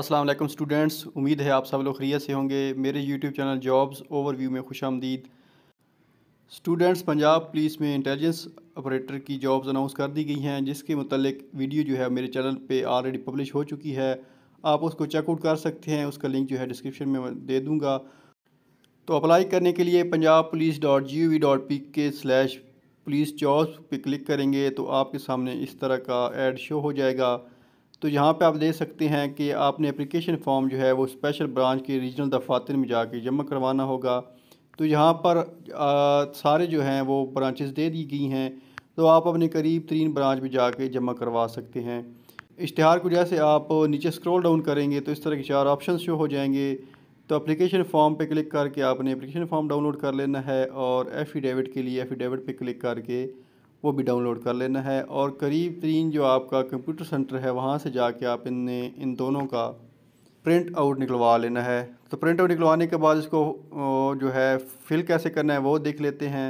अस्सलाम वालेकुम स्टूडेंट्स उम्मीद है आप सब लोग खरीत से होंगे मेरे यूट्यूब चैनल जॉब्स ओवरव्यू में खुश आमदीद स्टूडेंट्स पंजाब पुलिस में इंटेलिजेंस ऑपरेटर की जॉब्स अनाउंस कर दी गई हैं जिसके मतलब वीडियो जो है मेरे चैनल पे ऑलरेडी पब्लिश हो चुकी है आप उसको चेकआउट कर सकते हैं उसका लिंक जो है डिस्क्रिप्शन में दे दूँगा तो अप्लाई करने के लिए Punjab police dot G O V dot P K slash police jobs पर क्लिक करेंगे तो आपके सामने इस तरह का एड शो हो जाएगा तो यहाँ पे आप देख सकते हैं कि आपने एप्लीकेशन फॉर्म जो है वो स्पेशल ब्रांच के रीजनल दफातर में जाके जमा करवाना होगा तो यहाँ पर आ, सारे जो हैं वो ब्रांचेस दे दी गई हैं तो आप अपने करीब तीन ब्रांच में जाके जमा करवा सकते हैं इश्तहार को जैसे आप नीचे स्क्रॉल डाउन करेंगे तो इस तरह के चार ऑप्शन शो हो जाएंगे तो अप्लीकेशन फॉर्म पर क्लिक करके आपने अप्लीकेशन फॉर्म डाउनलोड कर लेना है और एफिडेविट के लिए एफिडेविट पर क्लिक करके वो भी डाउनलोड कर लेना है और करीब तरीन जो आपका कंप्यूटर सेंटर है वहाँ से जाके आप इन इन दोनों का प्रिंट आउट निकलवा लेना है तो प्रिंट आउट निकलवाने के बाद इसको जो है फिल कैसे करना है वो देख लेते हैं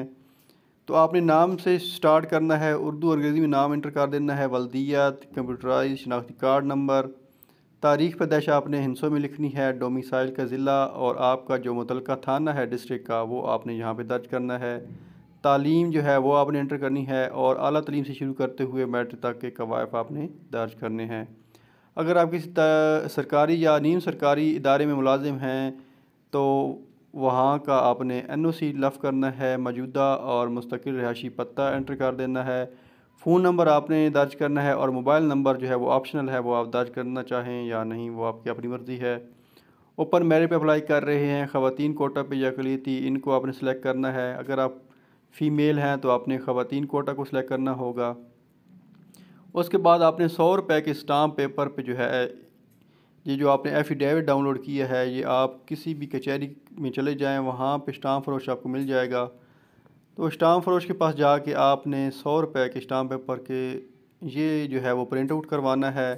तो आपने नाम से स्टार्ट करना है उर्दू अंग्रेज़ी में नाम इंटर कर देना है वल्दियत कंप्यूटराइज शनाख्ती कार्ड नंबर तारीख़ पैदाइश आपने हिंसों में लिखनी है डोमिसाइल का ज़िला और आपका जो मुतलका थाना है डिस्ट्रिक्ट का वो आपने यहाँ पर दर्ज करना है तालीम जो है वह आपने इंटर करनी है और अली तलीम से शुरू करते हुए मैट्रिक तक के कवायफ आपने दर्ज करने हैं अगर आप किसी सरकारी या नीम सरकारी इदारे में मुलाजिम हैं तो वहाँ का आपने एन ओ सी लफ करना है मौजूदा और मुस्तकिल रिहाशी पता एंटर कर देना है फ़ोन नंबर आपने दर्ज करना है और मोबाइल नंबर जो है वो ऑप्शनल है वो आप दर्ज करना चाहें या नहीं वो आपकी अपनी मर्ज़ी है ओपन मेरिट पे अप्लाई कर रहे हैं ख़वातीन कोटा पे या अकलीती इनको आपने सेलेक्ट करना है अगर आप फ़ीमेल हैं तो आपने ख़वातीन कोटा को सिलेक्ट करना होगा उसके बाद आपने सौ रुपये के स्टाम्प पेपर पे जो है ये जो आपने एफिडेविट डाउनलोड किया है ये आप किसी भी कचहरी में चले जाएं वहाँ पे स्टाम्प फरोश आपको मिल जाएगा तो स्टाम्प फरोश के पास जाके आपने सौ रुपये के स्टाम्प पेपर के ये जो है वो प्रिंट आउट करवाना है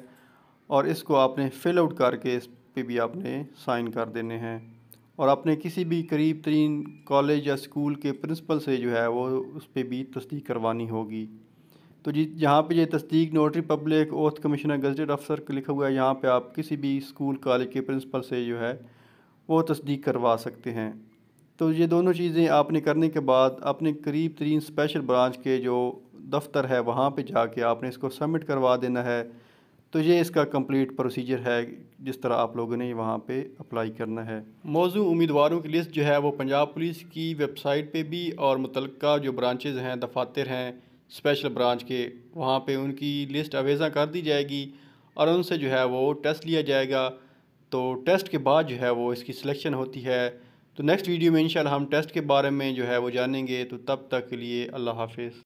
और इसको आपने फिल आउट करके इस पर भी आपने साइन कर देने हैं और अपने किसी भी करीब तरीन कॉलेज या स्कूल के प्रिंसिपल से जो है वो उस पर भी तस्दीक करवानी होगी तो जी जहाँ पर ये तस्दीक notary public oath commissioner gazetted अफसर लिखा हुआ है यहाँ पर आप किसी भी स्कूल कॉलेज के प्रिंसिपल से जो है वो तस्दीक करवा सकते हैं तो ये दोनों चीज़ें आपने करने के बाद अपने करीब तरीन स्पेशल ब्रांच के जो दफ्तर है वहाँ पर जाके आपने इसको सबमिट करवा देना है तो ये इसका कंप्लीट प्रोसीजर है जिस तरह आप लोगों ने वहाँ पे अप्लाई करना है मौजू उम्मीदवारों की लिस्ट जो है वो पंजाब पुलिस की वेबसाइट पे भी और मुतल जो ब्रांचेज़ हैं दफातर हैं स्पेशल ब्रांच के वहाँ पे उनकी लिस्ट अवेज़ा कर दी जाएगी और उनसे जो है वो टेस्ट लिया जाएगा तो टेस्ट के बाद जो है वो इसकी सिलेक्शन होती है तो नेक्स्ट वीडियो में इन हम टेस्ट के बारे में जो है वो जानेंगे तो तब तक के लिए अल्लाह हाफिज़